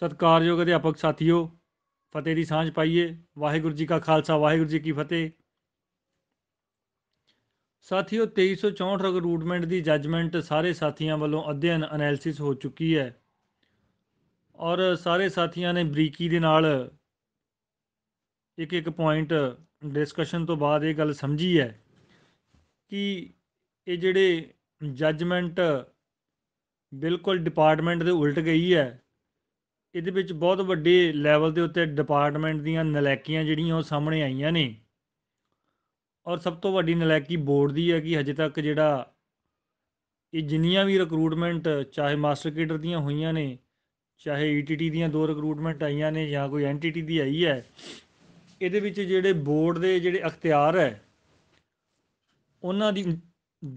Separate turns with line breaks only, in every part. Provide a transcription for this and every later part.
ਸਤਿਕਾਰਯੋਗ ਅਧਿਆਪਕ ਸਾਥੀਓ ਫਤਿਹ ਦੀ ਸਾਂਝ ਪਾਈਏ ਵਾਹਿਗੁਰੂ ਜੀ ਕਾ ਖਾਲਸਾ ਵਾਹਿਗੁਰੂ ਜੀ ਕੀ ਫਤਿਹ ਸਾਥੀਓ 2364 ਰਿਕਰੂਟਮੈਂਟ ਦੀ ਜੱਜਮੈਂਟ ਸਾਰੇ ਸਾਥੀਆਂ ਵੱਲੋਂ ਅਧਿਐਨ ਅਨਾਲਿਸਿਸ ਹੋ ਚੁੱਕੀ ਹੈ ਔਰ ਸਾਰੇ ਸਾਥੀਆਂ ਨੇ ਬਰੀਕੀ ਦੇ ਨਾਲ ਇੱਕ ਇੱਕ ਪੁਆਇੰਟ ਡਿਸਕਸ਼ਨ ਤੋਂ ਬਾਅਦ ਇਹ ਗੱਲ ਸਮਝੀ ਹੈ ਕਿ ਇਹ ਜਿਹੜੇ ਜੱਜਮੈਂਟ ਬਿਲਕੁਲ ਡਿਪਾਰਟਮੈਂਟ ਦੇ ਉਲਟ ਗਈ ਹੈ ਇਹਦੇ ਵਿੱਚ ਬਹੁਤ ਵੱਡੇ ਲੈਵਲ ਦੇ ਉੱਤੇ ਡਿਪਾਰਟਮੈਂਟ ਦੀਆਂ ਨਲਾਇਕੀਆਂ ਜਿਹੜੀਆਂ ਉਹ ਸਾਹਮਣੇ ਆਈਆਂ ਨੇ ਔਰ ਸਭ ਤੋਂ ਵੱਡੀ ਨਲਾਇਕੀ ਬੋਰਡ ਦੀ ਹੈ ਕਿ ਹਜੇ ਤੱਕ ਜਿਹੜਾ ਇਹ ਜਿੰਨੀਆਂ ਵੀ ਰਿਕਰੂਟਮੈਂਟ ਚਾਹੇ ਮਾਸਟਰ ਕੇਡਰ ਦੀਆਂ ਹੋਈਆਂ ਨੇ ਚਾਹੇ ਈਟੀਟੀ e ਦੀਆਂ ਦੋ ਰਿਕਰੂਟਮੈਂਟ ਆਈਆਂ ਨੇ ਜਾਂ ਕੋਈ ਐਂਟੀਟੀ ਦੀ ਆਈ ਹੈ ਇਹਦੇ ਵਿੱਚ ਜਿਹੜੇ ਬੋਰਡ ਦੇ ਜਿਹੜੇ ਅਖਤਿਆਰ ਹੈ ਉਹਨਾਂ ਦੀ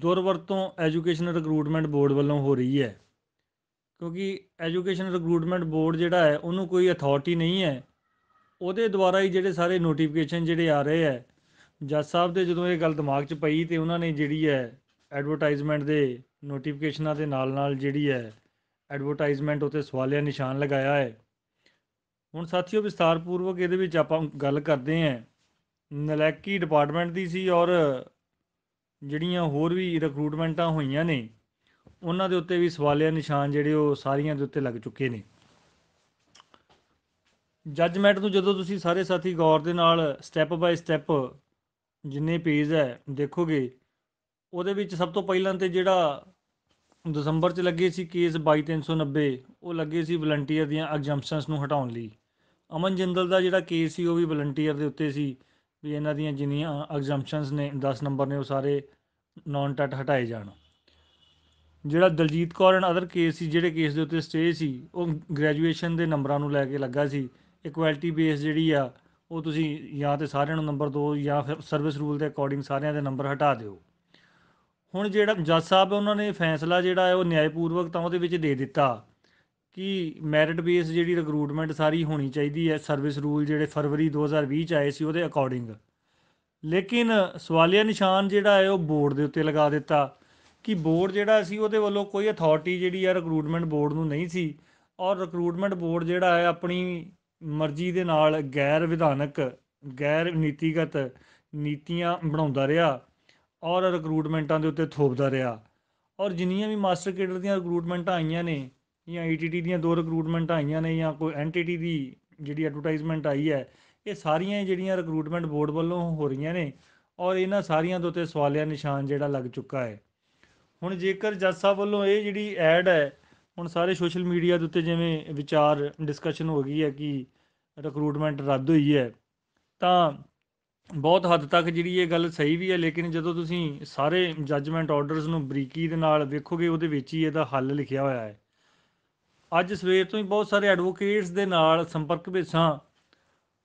ਦੁਰਵਰਤੋਂ ਐਜੂਕੇਸ਼ਨਲ ਰਿਕਰੂਟਮੈਂਟ ਬੋਰਡ ਵੱਲੋਂ ਹੋ ਰਹੀ ਹੈ ਕਿਉਂਕਿ ਐਜੂਕੇਸ਼ਨ ਰਿਕਰੂਟਮੈਂਟ ਬੋਰਡ ਜਿਹੜਾ ਹੈ ਉਹਨੂੰ ਕੋਈ ਅਥਾਰਟੀ ਨਹੀਂ ਹੈ ਉਹਦੇ ਦੁਆਰਾ ਹੀ ਜਿਹੜੇ ਸਾਰੇ ਨੋਟੀਫਿਕੇਸ਼ਨ ਜਿਹੜੇ ਆ ਰਹੇ ਹੈ ਜੱਜ ਸਾਹਿਬ ਦੇ ਜਦੋਂ ਇਹ ਗੱਲ ਦਿਮਾਗ 'ਚ ਪਈ ਤੇ ਉਹਨਾਂ ਨੇ ਜਿਹੜੀ ਹੈ ਐਡਵਰਟਾਈਜ਼ਮੈਂਟ ਦੇ ਨੋਟੀਫਿਕੇਸ਼ਨਾਂ ਦੇ ਨਾਲ-ਨਾਲ ਜਿਹੜੀ ਹੈ ਐਡਵਰਟਾਈਜ਼ਮੈਂਟ ਉਤੇ ਸਵਾਲਿਆ ਨਿਸ਼ਾਨ ਲਗਾਇਆ ਹੈ ਹੁਣ ਸਾਥੀਓ ਵਿਸਤਾਰਪੂਰਵਕ ਇਹਦੇ ਵਿੱਚ ਆਪਾਂ ਗੱਲ ਕਰਦੇ ਆਂ ਨਲੈਕੀ ਡਿਪਾਰਟਮੈਂਟ ਦੀ ਸੀ ਔਰ ਜਿਹੜੀਆਂ ਹੋਰ ਵੀ ਰਿਕਰੂਟਮੈਂਟਾਂ ਹੋਈਆਂ ਨੇ ਉਹਨਾਂ ਦੇ ਉੱਤੇ ਵੀ ਸਵਾਲੀਆ ਨਿਸ਼ਾਨ ਜਿਹੜੇ ਉਹ ਸਾਰੀਆਂ ਦੇ ਉੱਤੇ ਲੱਗ ਚੁੱਕੇ ਨੇ ਜੱਜਮੈਂਟ ਨੂੰ ਜਦੋਂ ਤੁਸੀਂ ਸਾਰੇ ਸਾਥੀ ਗੌਰ ਦੇ ਨਾਲ ਸਟੈਪ ਬਾਈ ਸਟੈਪ ਜਿੰਨੇ ਪੇਜ ਹੈ ਦੇਖੋਗੇ ਉਹਦੇ ਵਿੱਚ ਸਭ ਤੋਂ ਪਹਿਲਾਂ ਤੇ ਜਿਹੜਾ ਦਸੰਬਰ 'ਚ ਲੱਗੇ ਸੀ ਕੇਸ 22390 ਉਹ ਲੱਗੇ ਸੀ ਵਲੰਟੀਅਰ ਦੀਆਂ ਐਗਜ਼ੈਂਪਸ਼ਨਸ ਨੂੰ ਹਟਾਉਣ ਲਈ ਅਮਨ ਜਿੰਦਲ ਦਾ ਜਿਹੜਾ ਕੇਸ ਸੀ ਉਹ ਵੀ ਵਲੰਟੀਅਰ ਦੇ ਉੱਤੇ ਸੀ ਵੀ ਇਹਨਾਂ ਦੀਆਂ ਜਿੰਨੀਆਂ ਐਗਜ਼ੈਂਪਸ਼ਨਸ ਨੇ 10 ਨੰਬਰ ਨੇ ਉਹ ਸਾਰੇ ਨਾਨ ਟੱਟ ਹਟਾਏ ਜਾਣ ਜਿਹੜਾ Daljit Kaur and other case ਸੀ ਜਿਹੜੇ ਕੇਸ ਦੇ ਉੱਤੇ ਸਟੇ ਸੀ ਉਹ ਗ੍ਰੈਜੂਏਸ਼ਨ ਦੇ ਨੰਬਰਾਂ ਨੂੰ ਲੈ ਕੇ ਲੱਗਾ ਸੀ ਇਕੁਐਲਿਟੀ ਬੇਸ ਜਿਹੜੀ ਆ ਉਹ ਤੁਸੀਂ ਜਾਂ ਤੇ ਸਾਰਿਆਂ ਨੂੰ ਨੰਬਰ ਦਿਓ ਜਾਂ ਫਿਰ ਸਰਵਿਸ ਰੂਲ ਦੇ ਅਕੋਰਡਿੰਗ ਸਾਰਿਆਂ ਦੇ ਨੰਬਰ ਹਟਾ ਦਿਓ ਹੁਣ ਜਿਹੜਾ ਜੱਜ ਸਾਹਿਬ ਉਹਨਾਂ ਨੇ ਫੈਸਲਾ ਜਿਹੜਾ ਹੈ ਉਹ ਨਿਆਂਪੂਰਵਕ ਤਾਂ ਉਹਦੇ ਵਿੱਚ ਦੇ ਦਿੱਤਾ ਕਿ ਮੈਰਿਟ ਬੇਸ ਜਿਹੜੀ ਰਿਕਰੂਟਮੈਂਟ ਸਾਰੀ ਹੋਣੀ ਚਾਹੀਦੀ ਹੈ ਸਰਵਿਸ ਰੂਲ ਜਿਹੜੇ ਫਰਵਰੀ 2020 ਚ ਆਏ ਸੀ ਉਹਦੇ ਅਕੋਰਡਿੰਗ ਲੇਕਿਨ ਸਵਾਲੀਆ ਨਿਸ਼ਾਨ ਜਿਹੜਾ ਹੈ ਉਹ ਬੋਰਡ ਦੇ ਉੱਤੇ ਲਗਾ ਦਿੱਤਾ ਕਿ ਬੋਰਡ ਜਿਹੜਾ ਸੀ ਉਹਦੇ ਵੱਲੋਂ ਕੋਈ ਅਥਾਰਟੀ ਜਿਹੜੀ ਆ ਰਿਕਰੂਟਮੈਂਟ ਬੋਰਡ ਨੂੰ ਨਹੀਂ ਸੀ ਔਰ ਰਿਕਰੂਟਮੈਂਟ ਬੋਰਡ ਜਿਹੜਾ ਹੈ ਆਪਣੀ ਮਰਜ਼ੀ ਦੇ ਨਾਲ ਗੈਰ ਵਿਧਾਨਕ ਗੈਰ ਨੀਤੀਗਤ ਨੀਤੀਆਂ ਬਣਾਉਂਦਾ ਰਿਹਾ ਔਰ ਰਿਕਰੂਟਮੈਂਟਾਂ ਦੇ ਉੱਤੇ ਥੋਪਦਾ ਰਿਹਾ ਔਰ ਜਿੰਨੀਆਂ ਵੀ ਮਾਸਟਰ ਕੇਡਰ ਦੀਆਂ ਰਿਕਰੂਟਮੈਂਟਾਂ ਆਈਆਂ ਨੇ ਜਾਂ ਆਈਟੀਟੀ e ਦੀਆਂ ਦੋ ਰਿਕਰੂਟਮੈਂਟਾਂ ਆਈਆਂ ਨੇ ਜਾਂ ਕੋਈ ਐਂਟੀਟੀ ਦੀ ਜਿਹੜੀ ਐਡਵਰਟਾਈਜ਼ਮੈਂਟ ਆਈ ਹੈ ਇਹ ਸਾਰੀਆਂ ਜਿਹੜੀਆਂ ਰਿਕਰੂਟਮੈਂਟ ਬੋਰਡ ਵੱਲੋਂ ਹੋ ਰਹੀਆਂ ਨੇ ਔਰ ਇਹਨਾਂ ਸਾਰੀਆਂ ਦੇ ਉੱਤੇ ਸਵਾਲਿਆ ਨਿਸ਼ਾਨ ਜਿਹੜਾ ਲੱਗ ਚੁੱਕਾ ਹੈ ਹੁਣ ਜੇਕਰ ਜੱਜ ਸਾਹਿਬ ਵੱਲੋਂ ਇਹ ਜਿਹੜੀ ਐਡ ਹੈ ਹੁਣ ਸਾਰੇ ਸੋਸ਼ਲ ਮੀਡੀਆ ਦੇ ਉੱਤੇ ਜਿਵੇਂ ਵਿਚਾਰ ਡਿਸਕਸ਼ਨ ਹੋ ਗਈ ਹੈ ਕਿ ਰਿਕਰੂਟਮੈਂਟ ਰੱਦ ਹੋਈ ਹੈ ਤਾਂ ਬਹੁਤ ਹੱਦ ਤੱਕ ਜਿਹੜੀ ਇਹ ਗੱਲ ਸਹੀ ਵੀ ਹੈ ਲੇਕਿਨ ਜਦੋਂ ਤੁਸੀਂ ਸਾਰੇ ਜੱਜਮੈਂਟ ਆਰਡਰਸ ਨੂੰ ਬਰੀਕੀ ਦੇ ਨਾਲ ਵੇਖੋਗੇ ਉਹਦੇ ਵਿੱਚ ਹੀ ਇਹਦਾ ਹੱਲ ਲਿਖਿਆ ਹੋਇਆ ਹੈ ਅੱਜ ਸਵੇਰ ਤੋਂ ਹੀ ਬਹੁਤ ਸਾਰੇ ਐਡਵੋਕੇਟਸ ਦੇ ਨਾਲ ਸੰਪਰਕ ਵਿੱਚ ਹਾਂ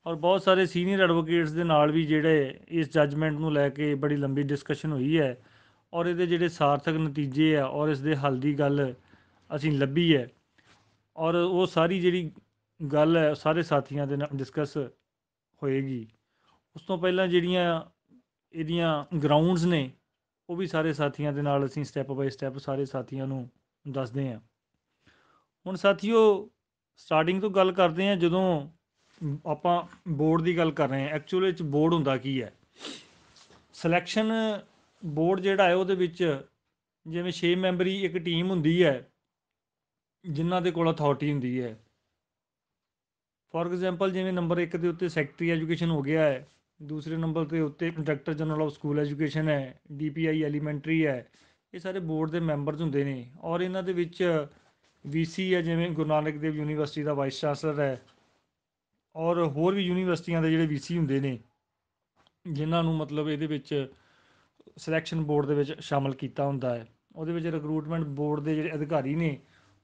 ਔਰ ਬਹੁਤ ਸਾਰੇ ਸੀਨੀਅਰ ਐਡਵੋਕੇਟਸ ਦੇ ਨਾਲ ਵੀ ਜਿਹੜੇ ਇਸ ਜੱਜਮੈਂਟ ਨੂੰ ਲੈ ਕੇ ਬੜੀ ਲੰਬੀ ਡਿਸਕਸ਼ਨ ਹੋਈ ਹੈ ਔਰ ਇਹਦੇ ਜਿਹੜੇ ਸਾਰਥਕ ਨਤੀਜੇ ਆ ਔਰ ਇਸ ਦੇ ਹੱਲ ਦੀ ਗੱਲ ਅਸੀਂ ਲੱਭੀ ਹੈ ਔਰ ਉਹ ਸਾਰੀ ਜਿਹੜੀ ਗੱਲ ਹੈ ਸਾਰੇ ਸਾਥੀਆਂ ਦੇ ਨਾਲ ਡਿਸਕਸ ਹੋਏਗੀ ਉਸ ਤੋਂ ਪਹਿਲਾਂ ਜਿਹੜੀਆਂ ਇਹਦੀਆਂ ਗਰਾਊਂਡਸ ਨੇ ਉਹ ਵੀ ਸਾਰੇ ਸਾਥੀਆਂ ਦੇ ਨਾਲ ਅਸੀਂ ਸਟੈਪ ਬਾਈ ਸਟੈਪ ਸਾਰੇ ਸਾਥੀਆਂ ਨੂੰ ਦੱਸਦੇ ਹਾਂ ਹੁਣ ਸਾਥੀਓ ਸਟਾਰਟਿੰਗ ਤੋਂ ਗੱਲ ਕਰਦੇ ਹਾਂ ਜਦੋਂ ਆਪਾਂ ਬੋਰਡ ਦੀ ਗੱਲ ਕਰ ਰਹੇ ਹਾਂ ਐਕਚੁਅਲੀ ਵਿੱਚ ਬੋਰਡ ਹੁੰਦਾ ਕੀ ਹੈ ਸਿਲੈਕਸ਼ਨ ਬੋਰਡ ਜਿਹੜਾ ਹੈ ਉਹਦੇ ਵਿੱਚ ਜਿਵੇਂ 6 ਮੈਂਬਰੀ ਇੱਕ ਟੀਮ ਹੁੰਦੀ ਹੈ ਜਿਨ੍ਹਾਂ ਦੇ ਕੋਲ ਅਥਾਰਟੀ ਹੁੰਦੀ ਹੈ ਫੋਰ ਐਗਜ਼ਾਮਪਲ ਜਿਵੇਂ ਨੰਬਰ 1 ਦੇ ਉੱਤੇ ਸੈਕਟਰੀ ਐਜੂਕੇਸ਼ਨ ਹੋ ਗਿਆ ਹੈ ਦੂਸਰੇ ਨੰਬਰ ਦੇ ਉੱਤੇ director general of school education ਹੈ ਡੀਪੀਆਈ ਐਲੀਮੈਂਟਰੀ ਹੈ ਇਹ ਸਾਰੇ ਬੋਰਡ ਦੇ ਮੈਂਬਰਸ ਹੁੰਦੇ ਨੇ ਔਰ ਇਹਨਾਂ ਦੇ ਵਿੱਚ ਵੀਸੀ ਹੈ ਜਿਵੇਂ ਗੁਰੂ ਨਾਨਕ ਦੇਵ ਯੂਨੀਵਰਸਿਟੀ ਦਾ ਵਾਈਸ ਚਾਂਸਲਰ ਹੈ ਔਰ ਹੋਰ ਵੀ ਯੂਨੀਵਰਸਿਟੀਆਂ ਦੇ ਜਿਹੜੇ ਵੀਸੀ ਹੁੰਦੇ ਨੇ ਜਿਨ੍ਹਾਂ ਨੂੰ ਮਤਲਬ ਇਹਦੇ ਵਿੱਚ ਸਿਲੈਕਸ਼ਨ ਬੋਰਡ ਦੇ ਵਿੱਚ ਸ਼ਾਮਲ ਕੀਤਾ ਹੁੰਦਾ ਹੈ ਉਹਦੇ ਵਿੱਚ ਰਿਕਰੂਟਮੈਂਟ ਬੋਰਡ ਦੇ ਜਿਹੜੇ ਅਧਿਕਾਰੀ ਨੇ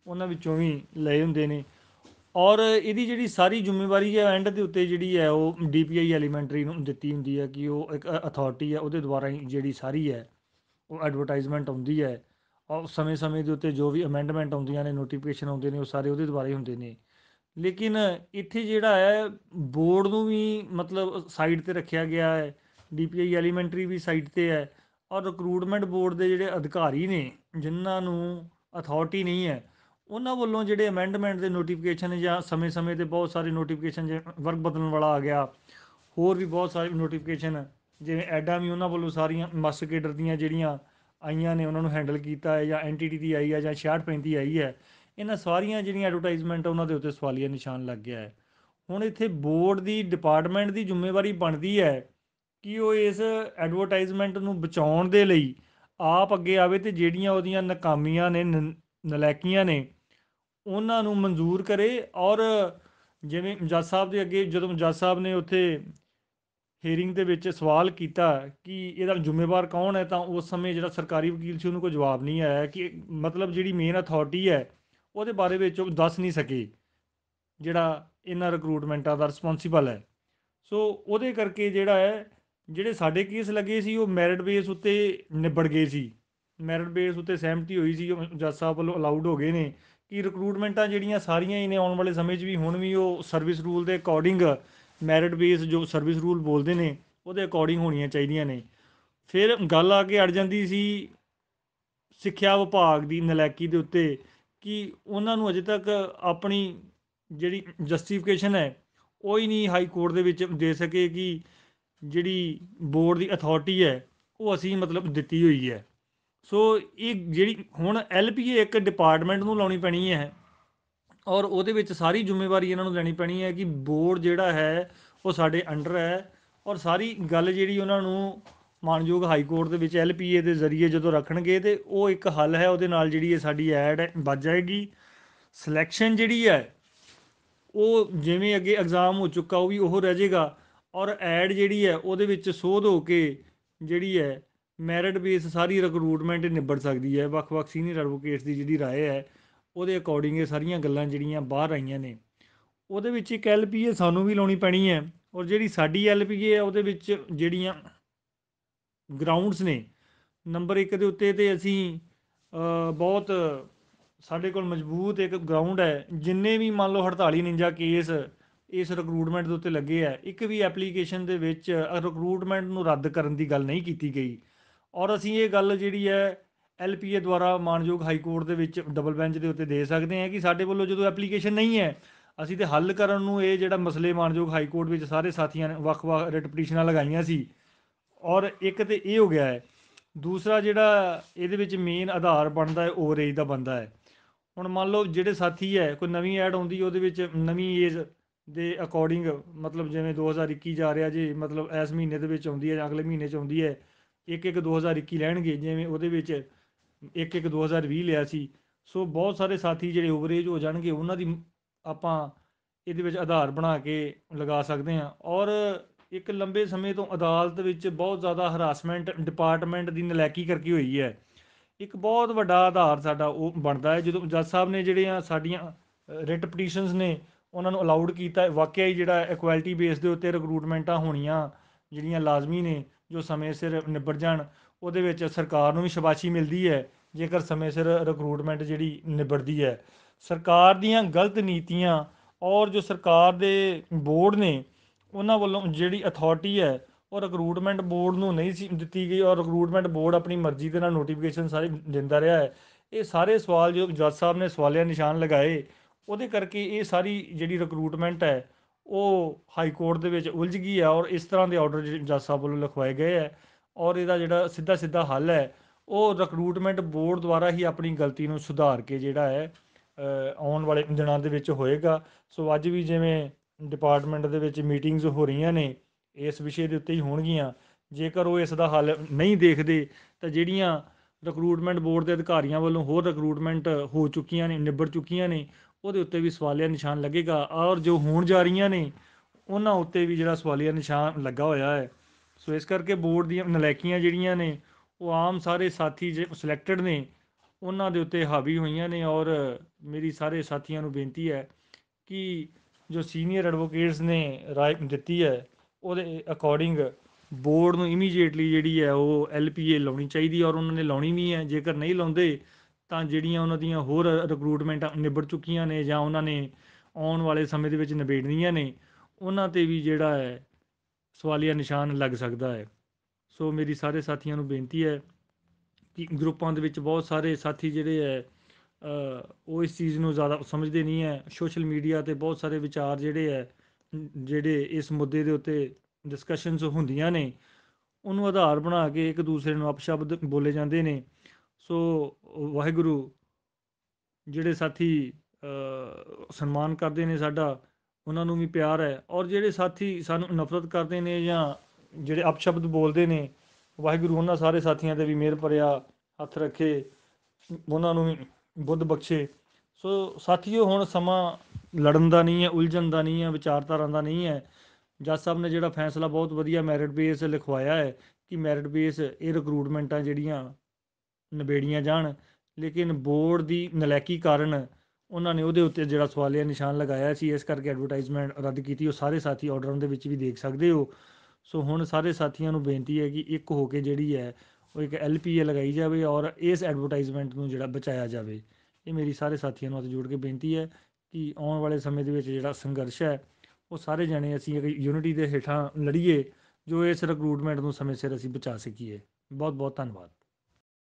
ਉਹਨਾਂ ਵਿੱਚੋਂ ਵੀ ਲਏ ਹੁੰਦੇ ਨੇ ਔਰ ਇਹਦੀ ਜਿਹੜੀ ਸਾਰੀ ਜ਼ਿੰਮੇਵਾਰੀ ਹੈ ਐਂਡ ਦੇ ਉੱਤੇ ਜਿਹੜੀ ਹੈ ਉਹ ਡੀਪੀਆਈ ਐਲੀਮੈਂਟਰੀ ਨੂੰ ਦਿੱਤੀ ਹੁੰਦੀ ਹੈ ਕਿ ਉਹ ਇੱਕ ਅਥਾਰਟੀ ਹੈ ਉਹਦੇ ਦੁਆਰਾ ਹੀ ਜਿਹੜੀ ਸਾਰੀ ਹੈ ਉਹ ਐਡਵਰਟਾਈਜ਼ਮੈਂਟ ਆਉਂਦੀ ਹੈ ਔਰ ਸਮੇਂ-ਸਮੇਂ ਦੇ ਉੱਤੇ ਜੋ ਵੀ ਅਮੈਂਡਮੈਂਟ ਆਉਂਦੀਆਂ ਨੇ ਨੋਟੀਫਿਕੇਸ਼ਨ ਆਉਂਦੇ ਨੇ ਉਹ ਸਾਰੇ ਉਹਦੇ ਦੁਆਰਾ ਹੀ ਹੁੰਦੇ ਨੇ ਲੇਕਿਨ ਇੱਥੇ ਜਿਹੜਾ ਹੈ ਬੋਰਡ ਨੂੰ ਵੀ ਮਤਲਬ ਸਾਈਡ ਤੇ ਰੱਖਿਆ ਗਿਆ ਹੈ ਡੀਪੀਆਈ ਐਲੀਮੈਂਟਰੀ ਵੀ ਸਾਈਡ ਤੇ ਹੈ ਔਰ ਰਿਕਰੂਟਮੈਂਟ ਬੋਰਡ ਦੇ ਜਿਹੜੇ ਅਧਿਕਾਰੀ ਨੇ ਜਿਨ੍ਹਾਂ ਨੂੰ ਅਥਾਰਟੀ ਨਹੀਂ ਹੈ ਉਹਨਾਂ ਵੱਲੋਂ ਜਿਹੜੇ ਅਮੈਂਡਮੈਂਟ ਦੇ ਨੋਟੀਫਿਕੇਸ਼ਨ ਜਾਂ ਸਮੇਂ-ਸਮੇਂ ਤੇ ਬਹੁਤ ਸਾਰੇ ਨੋਟੀਫਿਕੇਸ਼ਨ ਜਿਵੇਂ ਵਰਗ ਬਦਲਣ ਵਾਲਾ ਆ ਗਿਆ ਹੋਰ ਵੀ ਬਹੁਤ ਸਾਰੇ ਨੋਟੀਫਿਕੇਸ਼ਨ ਜਿਵੇਂ ਐਡਾ ਵੀ ਉਹਨਾਂ ਵੱਲੋਂ ਸਾਰੀਆਂ ਮਸਟ ਦੀਆਂ ਜਿਹੜੀਆਂ ਆਈਆਂ ਨੇ ਉਹਨਾਂ ਨੂੰ ਹੈਂਡਲ ਕੀਤਾ ਹੈ ਜਾਂ ਐਨਟੀਟੀ ਦੀ ਆਈ ਹੈ ਜਾਂ 6635 ਆਈ ਹੈ ਇਹਨਾਂ ਸਾਰੀਆਂ ਜਿਹੜੀਆਂ ਐਡਵਰਟਾਈਜ਼ਮੈਂਟ ਉਹਨਾਂ ਦੇ ਉੱਤੇ ਸਵਾਲੀਆ ਨਿਸ਼ਾਨ ਲੱਗ ਗਿਆ ਹੈ ਹੁਣ ਇੱਥੇ ਬੋਰਡ ਦੀ ਡਿਪਾਰਟਮੈਂਟ ਦੀ ਜ਼ਿੰਮੇਵਾਰੀ ਬਣਦੀ ਹੈ ਕਿ ਉਹ ਇਸ ਐਡਵਰਟਾਈਜ਼ਮੈਂਟ ਨੂੰ ਬਚਾਉਣ ਦੇ ਲਈ ਆਪ ਅੱਗੇ ਆਵੇ ਤੇ ਜਿਹੜੀਆਂ ਉਹਦੀਆਂ ਨਾਕਾਮੀਆਂ ਨੇ ਨਲਾਇਕੀਆਂ ਨੇ ਉਹਨਾਂ ਨੂੰ ਮਨਜ਼ੂਰ ਕਰੇ ਔਰ ਜਿਵੇਂ ਮਜਾਦ ਸਾਹਿਬ ਦੇ ਅੱਗੇ ਜਦੋਂ ਮਜਾਦ ਸਾਹਿਬ ਨੇ ਉੱਥੇ ਹੀਰਿੰਗ ਦੇ ਵਿੱਚ ਸਵਾਲ ਕੀਤਾ ਕਿ ਇਹਦਾ ਜ਼ਿੰਮੇਵਾਰ ਕੌਣ ਹੈ ਤਾਂ ਉਸ ਸਮੇਂ ਜਿਹੜਾ ਸਰਕਾਰੀ ਵਕੀਲ ਸੀ ਉਹਨੂੰ ਕੋਈ ਜਵਾਬ ਨਹੀਂ ਆਇਆ ਕਿ ਮਤਲਬ ਜਿਹੜੀ ਮੇਨ ਅਥਾਰਟੀ ਹੈ ਉਹਦੇ ਬਾਰੇ ਵਿੱਚ ਉਹ ਦੱਸ ਨਹੀਂ ਸਕੇ ਜਿਹੜਾ ਇਹਨਾਂ ਰਿਕਰੂਟਮੈਂਟਾਂ ਦਾ ਰਿਸਪੌਂਸੀਬਲ ਹੈ ਸੋ ਉਹਦੇ ਕਰਕੇ ਜਿਹੜਾ ਹੈ ਜਿਹੜੇ ਸਾਡੇ ਕੇਸ ਲੱਗੇ ਸੀ ਉਹ ਮੈਰਿਟ ਬੇਸ ਉੱਤੇ ਨਿਬੜ ਗਏ ਸੀ ਮੈਰਿਟ ਬੇਸ ਉੱਤੇ ਸਹਿਮਤੀ ਹੋਈ ਸੀ ਜੱਜ ਸਾਹਿਬ ਵੱਲੋਂ ਅਲਾਉਡ ਹੋ ਗਏ ਨੇ ਕਿ ਰਿਕਰੂਟਮੈਂਟਾਂ ਜਿਹੜੀਆਂ ਸਾਰੀਆਂ ਹੀ ਨੇ ਆਉਣ ਵਾਲੇ ਸਮੇਂ 'ਚ ਵੀ ਹੁਣ ਵੀ ਉਹ ਸਰਵਿਸ ਰੂਲ ਦੇ ਅਕੋਰਡਿੰਗ ਮੈਰਿਟ ਬੇਸ ਜੋ ਸਰਵਿਸ ਰੂਲ ਬੋਲਦੇ ਨੇ ਉਹਦੇ ਅਕੋਰਡਿੰਗ ਹੋਣੀਆਂ ਚਾਹੀਦੀਆਂ ਨੇ ਫਿਰ ਗੱਲ ਆ ਕੇ ਅੜ ਜਾਂਦੀ ਸੀ ਸਿੱਖਿਆ ਵਿਭਾਗ ਦੀ ਨਲਾਇਕੀ ਦੇ ਉੱਤੇ ਕਿ ਉਹਨਾਂ ਨੂੰ ਅਜੇ ਤੱਕ ਆਪਣੀ ਜਿਹੜੀ ਜਸਟੀਫਿਕੇਸ਼ਨ ਹੈ ਉਹ ਹੀ ਨਹੀਂ ਹਾਈ ਕੋਰਟ ਦੇ ਵਿੱਚ ਦੇ ਸਕੇ ਕਿ ਜਿਹੜੀ ਬੋਰਡ ਦੀ ਅਥਾਰਟੀ ਹੈ ਉਹ ਅਸੀਂ ਮਤਲਬ ਦਿੱਤੀ ਹੋਈ ਹੈ ਸੋ ਇਹ ਜਿਹੜੀ ਹੁਣ ਐਲਪੀਏ ਇੱਕ ਡਿਪਾਰਟਮੈਂਟ ਨੂੰ ਲਾਉਣੀ ਪੈਣੀ ਹੈ ਔਰ ਉਹਦੇ ਵਿੱਚ ਸਾਰੀ ਜ਼ਿੰਮੇਵਾਰੀ ਇਹਨਾਂ ਨੂੰ ਲੈਣੀ ਪੈਣੀ ਹੈ ਕਿ ਬੋਰਡ ਜਿਹੜਾ ਹੈ ਉਹ ਸਾਡੇ ਅੰਡਰ ਹੈ ਔਰ ਸਾਰੀ ਗੱਲ ਜਿਹੜੀ ਉਹਨਾਂ ਨੂੰ ਮਾਨਯੋਗ ਹਾਈ ਕੋਰਟ ਦੇ ਵਿੱਚ ਐਲਪੀਏ ਦੇ ਜ਼ਰੀਏ ਜਦੋਂ ਰੱਖਣਗੇ ਤੇ ਉਹ ਇੱਕ ਹੱਲ ਹੈ ਉਹਦੇ ਨਾਲ ਜਿਹੜੀ ਇਹ ਸਾਡੀ ਐਡ ਵੱਜ ਜਾਏਗੀ ਸਿਲੈਕਸ਼ਨ ਜਿਹੜੀ ਹੈ ਉਹ ਜਿਵੇਂ ਅੱਗੇ ਐਗਜ਼ਾਮ ਹੋ ਚੁੱਕਾ ਉਹ ਵੀ ਉਹ ਰਹਿ ਜਾਏਗਾ ਔਰ ਐਡ ਜਿਹੜੀ ਹੈ ਉਹਦੇ ਵਿੱਚ ਸੋਧ ਹੋ ਕੇ ਜਿਹੜੀ ਹੈ ਮੈਰਿਟ ਬੇਸ ਸਾਰੀ ਰਿਕਰੂਟਮੈਂਟ ਨਿਬੜ ਸਕਦੀ ਹੈ ਵੱਖ-ਵੱਖ ਸੀਨੀਅਰ ਐਡਵੋਕੇਟਸ ਦੀ ਜਿਹੜੀ رائے ਹੈ ਉਹਦੇ ਅਕੋਰਡਿੰਗ ਇਹ ਸਾਰੀਆਂ ਗੱਲਾਂ ਜਿਹੜੀਆਂ ਬਾਹਰ ਆਈਆਂ ਨੇ ਉਹਦੇ ਵਿੱਚ ਇੱਕ ਐਲਪੀਏ ਸਾਨੂੰ ਵੀ ਲਾਉਣੀ ਪੈਣੀ ਹੈ ਔਰ ਜਿਹੜੀ ਸਾਡੀ ਐਲਪੀਏ ਹੈ ਉਹਦੇ ਵਿੱਚ ਜਿਹੜੀਆਂ ਗਰਾਊਂਡਸ ਨੇ ਨੰਬਰ 1 ਦੇ ਉੱਤੇ ਤੇ ਅਸੀਂ ਬਹੁਤ ਸਾਡੇ ਕੋਲ ਮਜ਼ਬੂਤ ਇੱਕ ਗਰਾਊਂਡ ਹੈ ਜਿੰਨੇ ਵੀ ਮੰਨ ਲਓ 48 49 ਕੇਸ ਇਸ ਰਿਕਰੂਟਮੈਂਟ ਦੇ ਉੱਤੇ ਲੱਗੇ ਆ ਇੱਕ ਵੀ ਐਪਲੀਕੇਸ਼ਨ ਦੇ ਵਿੱਚ ਰਿਕਰੂਟਮੈਂਟ ਨੂੰ ਰੱਦ ਕਰਨ ਦੀ ਗੱਲ ਨਹੀਂ ਕੀਤੀ ਗਈ ਔਰ ਅਸੀਂ ਇਹ ਗੱਲ ਜਿਹੜੀ ਹੈ ਐਲਪੀਏ ਦੁਆਰਾ ਮਾਨਯੋਗ ਹਾਈ ਕੋਰਟ ਦੇ ਵਿੱਚ ਡਬਲ ਬੈਂਚ ਦੇ ਉੱਤੇ ਦੇ ਸਕਦੇ ਹਾਂ ਕਿ ਸਾਡੇ ਵੱਲੋਂ ਜਦੋਂ ਐਪਲੀਕੇਸ਼ਨ ਨਹੀਂ ਹੈ ਅਸੀਂ ਤੇ ਹੱਲ ਕਰਨ ਨੂੰ ਇਹ ਜਿਹੜਾ ਮਸਲੇ ਮਾਨਯੋਗ ਹਾਈ ਕੋਰਟ ਵਿੱਚ ਸਾਰੇ ਸਾਥੀਆਂ ਨੇ ਵੱਖ-ਵੱਖ ਰਿਟ ਪਟੀਸ਼ਨਾਂ ਲਗਾਈਆਂ ਸੀ ਔਰ ਇੱਕ ਤੇ ਇਹ ਹੋ ਗਿਆ ਹੈ ਦੂਸਰਾ ਜਿਹੜਾ ਇਹਦੇ ਵਿੱਚ ਮੇਨ ਆਧਾਰ ਬਣਦਾ ਹੈ ਏਜ ਦਾ ਬੰਦਾ ਹੈ ਹੁਣ ਮੰਨ ਲਓ ਜਿਹੜੇ ਸਾਥੀ ਹੈ ਕੋਈ ਨਵੀਂ ਐਡ ਆਉਂਦੀ ਉਹਦੇ ਵਿੱਚ ਨਵੀਂ ਏਜ ਦੇ ਅਕੋਰਡਿੰਗ ਮਤਲਬ ਜਿਵੇਂ 2021 ਜਾ ਰਿਹਾ ਜੀ ਮਤਲਬ ਇਸ ਮਹੀਨੇ ਦੇ ਵਿੱਚ ਆਉਂਦੀ ਹੈ ਜਾਂ ਅਗਲੇ ਮਹੀਨੇ 'ਚ ਆਉਂਦੀ ਹੈ ਇੱਕ ਇੱਕ 2021 ਲੈਣਗੇ ਜਿਵੇਂ ਉਹਦੇ ਵਿੱਚ ਇੱਕ ਇੱਕ 2020 ਲਿਆ ਸੀ ਸੋ ਬਹੁਤ ਸਾਰੇ ਸਾਥੀ ਜਿਹੜੇ ਓਵਰੇਜ ਹੋ ਜਾਣਗੇ ਉਹਨਾਂ ਦੀ ਆਪਾਂ ਇਹਦੇ ਵਿੱਚ ਆਧਾਰ ਬਣਾ ਕੇ ਲਗਾ ਸਕਦੇ ਹਾਂ ਔਰ ਇੱਕ ਲੰਬੇ ਸਮੇਂ ਤੋਂ ਅਦਾਲਤ ਵਿੱਚ ਬਹੁਤ ਜ਼ਿਆਦਾ ਹਰਾਸਮੈਂਟ ਡਿਪਾਰਟਮੈਂਟ ਦੀ ਨਲਾਇਕੀ ਕਰਕੇ ਹੋਈ ਹੈ ਇੱਕ ਬਹੁਤ ਵੱਡਾ ਆਧਾਰ ਸਾਡਾ ਉਹ ਬਣਦਾ ਹੈ ਜਦੋਂ ਜੱਜ ਸਾਹਿਬ ਨੇ ਜਿਹੜੀਆਂ ਸਾਡੀਆਂ ਰਿਟ ਪਟੀਸ਼ਨਸ ਨੇ ਉਹਨਾਂ ਨੂੰ ਅਲਾਉਡ ਕੀਤਾ ਵਾਕਿਆ ਹੀ ਜਿਹੜਾ ਇਕੁਐਲਿਟੀ ਬੇਸ ਦੇ ਉੱਤੇ ਰਿਕਰੂਟਮੈਂਟਾਂ ਹੋਣੀਆਂ ਜਿਹੜੀਆਂ ਲਾਜ਼ਮੀ ਨੇ ਜੋ ਸਮੇਂ ਸਿਰ ਨਿਬੜ ਜਾਣ ਉਹਦੇ ਵਿੱਚ ਸਰਕਾਰ ਨੂੰ ਵੀ ਸ਼ਾਬਾਸ਼ੀ ਮਿਲਦੀ ਹੈ ਜੇਕਰ ਸਮੇਂ ਸਿਰ ਰਿਕਰੂਟਮੈਂਟ ਜਿਹੜੀ ਨਿਬੜਦੀ ਹੈ ਸਰਕਾਰ ਦੀਆਂ ਗਲਤ ਨੀਤੀਆਂ ਔਰ ਜੋ ਸਰਕਾਰ ਦੇ ਬੋਰਡ ਨੇ ਉਹਨਾਂ ਵੱਲੋਂ ਜਿਹੜੀ ਅਥਾਰਟੀ ਹੈ ਔਰ ਰਿਕਰੂਟਮੈਂਟ ਬੋਰਡ ਨੂੰ ਨਹੀਂ ਦਿੱਤੀ ਗਈ ਔਰ ਰਿਕਰੂਟਮੈਂਟ ਬੋਰਡ ਆਪਣੀ ਮਰਜ਼ੀ ਦੇ ਨਾਲ ਨੋਟੀਫਿਕੇਸ਼ਨ ਸਾਰੇ ਦਿੰਦਾ ਰਿਹਾ ਹੈ ਇਹ ਸਾਰੇ ਸਵਾਲ ਜੋ ਜੱਜ ਸਾਹਿਬ ਨੇ ਸਵਾਲਿਆ ਨਿਸ਼ਾਨ ਲਗਾਏ ਉਹਦੇ ਕਰਕੇ ਇਹ ਸਾਰੀ ਜਿਹੜੀ ਰਿਕਰੂਟਮੈਂਟ ਹੈ ਉਹ ਹਾਈ ਕੋਰਟ ਦੇ ਵਿੱਚ ਉਲਝ ਗਈ ਹੈ ਔਰ ਇਸ ਤਰ੍ਹਾਂ ਦੇ ਆਰਡਰ ਜੱਜ ਸਾਹਿਬ ਵੱਲੋਂ ਲਿਖਵਾਏ ਗਏ ਹੈ ਔਰ ਇਹਦਾ ਜਿਹੜਾ ਸਿੱਧਾ ਸਿੱਧਾ ਹੱਲ ਹੈ ਉਹ ਰਿਕਰੂਟਮੈਂਟ ਬੋਰਡ ਦੁਆਰਾ ਹੀ ਆਪਣੀ ਗਲਤੀ ਨੂੰ ਸੁਧਾਰ ਕੇ ਜਿਹੜਾ ਹੈ ਆਉਣ ਵਾਲੇ ਦਿਨਾਂ ਦੇ ਵਿੱਚ ਹੋਏਗਾ ਸੋ ਅੱਜ ਵੀ ਜਿਵੇਂ ਡਿਪਾਰਟਮੈਂਟ ਦੇ ਵਿੱਚ ਮੀਟਿੰਗਸ ਹੋ ਰਹੀਆਂ ਨੇ ਇਸ ਵਿਸ਼ੇ ਦੇ ਉੱਤੇ ਹੀ ਹੋਣਗੀਆਂ ਜੇਕਰ ਉਹ ਇਸ ਦਾ ਹੱਲ ਨਹੀਂ ਦੇਖਦੇ ਤਾਂ ਜਿਹੜੀਆਂ ਰਿਕਰੂਟਮੈਂਟ ਬੋਰਡ ਦੇ ਅਧਿਕਾਰੀਆਂ ਵੱਲੋਂ ਹੋਰ ਰਿਕਰੂਟਮੈਂਟ ਹੋ ਚੁੱਕੀਆਂ ਨੇ ਨਿਬੜ ਚੁੱਕੀਆਂ ਨੇ ਉਹਦੇ ਉੱਤੇ ਵੀ ਸਵਾਲੀਆ ਨਿਸ਼ਾਨ ਲੱਗੇਗਾ ਔਰ ਜੋ ਹੋਣ ਜਾ ਰਹੀਆਂ ਨੇ ਉਹਨਾਂ ਉੱਤੇ ਵੀ ਜਿਹੜਾ ਸਵਾਲੀਆ ਨਿਸ਼ਾਨ ਲੱਗਾ ਹੋਇਆ ਹੈ ਸੋ ਇਸ ਕਰਕੇ ਬੋਰਡ ਦੀਆਂ ਨਲਾਇਕੀਆਂ ਜਿਹੜੀਆਂ ਨੇ ਉਹ ਆਮ ਸਾਰੇ ਸਾਥੀ ਜੇ ਸਿਲੈਕਟਡ ਨੇ ਉਹਨਾਂ ਦੇ ਉੱਤੇ ਹਾਵੀ ਹੋਈਆਂ ਨੇ ਔਰ ਮੇਰੀ ਸਾਰੇ ਸਾਥੀਆਂ ਨੂੰ ਬੇਨਤੀ ਹੈ ਕਿ ਜੋ ਸੀਨੀਅਰ ਐਡਵੋਕੇਟਸ ਨੇ ਰਾਏ ਦਿੱਤੀ ਹੈ ਉਹਦੇ ਅਕੋਰਡਿੰਗ ਬੋਰਡ ਨੂੰ ਇਮੀਡੀਏਟਲੀ ਜਿਹੜੀ ਹੈ ਉਹ ਐਲਪੀਏ ਲਾਉਣੀ ਚਾਹੀਦੀ ਔਰ ਉਹਨਾਂ ਨੇ ਲਾਉਣੀ ਵੀ ਹੈ ਜੇਕਰ ਨਹੀਂ ਲਾਉਂਦੇ ਤਾਂ ਜਿਹੜੀਆਂ ਉਹਨਾਂ ਦੀਆਂ ਹੋਰ ਰਿਕਰੂਟਮੈਂਟ ਨਿਬੜ ਚੁੱਕੀਆਂ ਨੇ ਜਾਂ ਉਹਨਾਂ ਨੇ ਆਉਣ ਵਾਲੇ ਸਮੇਂ ਦੇ ਵਿੱਚ ਨਿਬੇੜਨੀਆਂ ਨੇ ਉਹਨਾਂ ਤੇ ਵੀ ਜਿਹੜਾ ਹੈ ਸਵਾਲੀਆ ਨਿਸ਼ਾਨ ਲੱਗ ਸਕਦਾ ਹੈ ਸੋ ਮੇਰੀ ਸਾਰੇ ਸਾਥੀਆਂ ਨੂੰ ਬੇਨਤੀ ਹੈ ਕਿ ਗਰੁੱਪਾਂ ਦੇ ਵਿੱਚ ਬਹੁਤ ਸਾਰੇ ਸਾਥੀ ਜਿਹੜੇ ਹੈ ਉਹ ਇਸ ਚੀਜ਼ ਨੂੰ ਜ਼ਿਆਦਾ ਸਮਝਦੇ ਨਹੀਂ ਹੈ ਸੋਸ਼ਲ ਮੀਡੀਆ ਤੇ ਬਹੁਤ ਸਾਰੇ ਵਿਚਾਰ ਜਿਹੜੇ ਹੈ ਜਿਹੜੇ ਇਸ ਮੁੱਦੇ ਦੇ ਉੱਤੇ ਡਿਸਕਸ਼ਨਸ ਹੁੰਦੀਆਂ ਨੇ ਉਹਨੂੰ ਆਧਾਰ ਬਣਾ ਕੇ ਇੱਕ ਦੂਸਰੇ ਨੂੰ ਅਪਸ਼ਬਦ ਬੋਲੇ ਜਾਂਦੇ ਨੇ ਸੋ ਵਾਹਿਗੁਰੂ ਜਿਹੜੇ ਸਾਥੀ ਸਨਮਾਨ ਕਰਦੇ ਨੇ ਸਾਡਾ ਉਹਨਾਂ ਨੂੰ ਵੀ ਪਿਆਰ ਹੈ ਔਰ ਜਿਹੜੇ ਸਾਥੀ ਸਾਨੂੰ ਨਫ਼ਰਤ ਕਰਦੇ ਨੇ ਜਾਂ ਜਿਹੜੇ ਅਪਸ਼ਬਦ ਬੋਲਦੇ ਨੇ ਵਾਹਿਗੁਰੂ ਉਹਨਾਂ ਸਾਰੇ ਸਾਥੀਆਂ ਤੇ ਵੀ ਮਿਹਰ ਭਰਿਆ ਹੱਥ ਰੱਖੇ ਉਹਨਾਂ ਨੂੰ ਬੁੱਧ ਬਖਸ਼ੇ ਸੋ ਸਾਥੀਓ ਹੁਣ ਸਮਾਂ ਲੜਨ ਦਾ ਨਹੀਂ ਹੈ ਉਲਝਣ ਦਾ ਨਹੀਂ ਹੈ ਵਿਚਾਰਧਾਰਾ ਦਾ ਨਹੀਂ ਹੈ ਜੱਜ ਸਾਹਿਬ ਨੇ ਜਿਹੜਾ ਫੈਸਲਾ ਬਹੁਤ ਵਧੀਆ ਮੈਰਿਟ ਬੇਸ ਲਿਖਵਾਇਆ ਹੈ ਕਿ ਮੈਰਿਟ ਬੇਸ ਇਹ ਰਿਕਰੂਟਮੈਂਟਾਂ ਜਿਹੜੀਆਂ ਨਿਬੇੜੀਆਂ ਜਾਣ ਲੇਕਿਨ ਬੋਰਡ ਦੀ ਨਲਾਇਕੀ ਕਾਰਨ ਉਹਨਾਂ ਨੇ ਉਹਦੇ ਉੱਤੇ ਜਿਹੜਾ ਸਵਾਲੀਆ ਨਿਸ਼ਾਨ ਲਗਾਇਆ ਸੀ ਇਸ ਕਰਕੇ ਐਡਵਰਟਾਈਜ਼ਮੈਂਟ ਰੱਦ ਕੀਤੀ ਉਹ ਸਾਰੇ ਸਾਥੀ ਆਰਡਰਾਂ ਦੇ ਵਿੱਚ ਵੀ ਦੇਖ ਸਕਦੇ ਹੋ ਸੋ ਹੁਣ ਸਾਰੇ ਸਾਥੀਆਂ ਨੂੰ ਬੇਨਤੀ ਹੈ ਕਿ ਇੱਕ ਹੋ ਕੇ ਜਿਹੜੀ ਹੈ ਉਹ ਇੱਕ ਐਲਪੀਏ ਲਗਾਈ ਜਾਵੇ ਔਰ ਇਸ ਐਡਵਰਟਾਈਜ਼ਮੈਂਟ ਨੂੰ ਜਿਹੜਾ ਬਚਾਇਆ ਜਾਵੇ ਇਹ ਮੇਰੀ ਸਾਰੇ ਸਾਥੀਆਂ ਨੂੰ ਹੱਥ ਜੋੜ ਕੇ ਬੇਨਤੀ ਹੈ ਕਿ ਆਉਣ ਵਾਲੇ ਸਮੇਂ ਦੇ ਵਿੱਚ ਜਿਹੜਾ ਸੰਘਰਸ਼ ਹੈ ਉਹ ਸਾਰੇ ਜਣੇ ਅਸੀਂ ਇੱਕ ਯੂਨਿਟੀ ਦੇ ਹੇਠਾਂ ਲੜੀਏ ਜੋ ਇਸ ਰਿਕਰੂਟਮੈਂਟ ਨੂੰ ਸਮੇਂ ਸਿਰ ਅਸੀਂ ਬਚਾ ਸਕੀਏ ਬਹੁਤ ਬਹੁਤ ਧੰਨਵਾਦ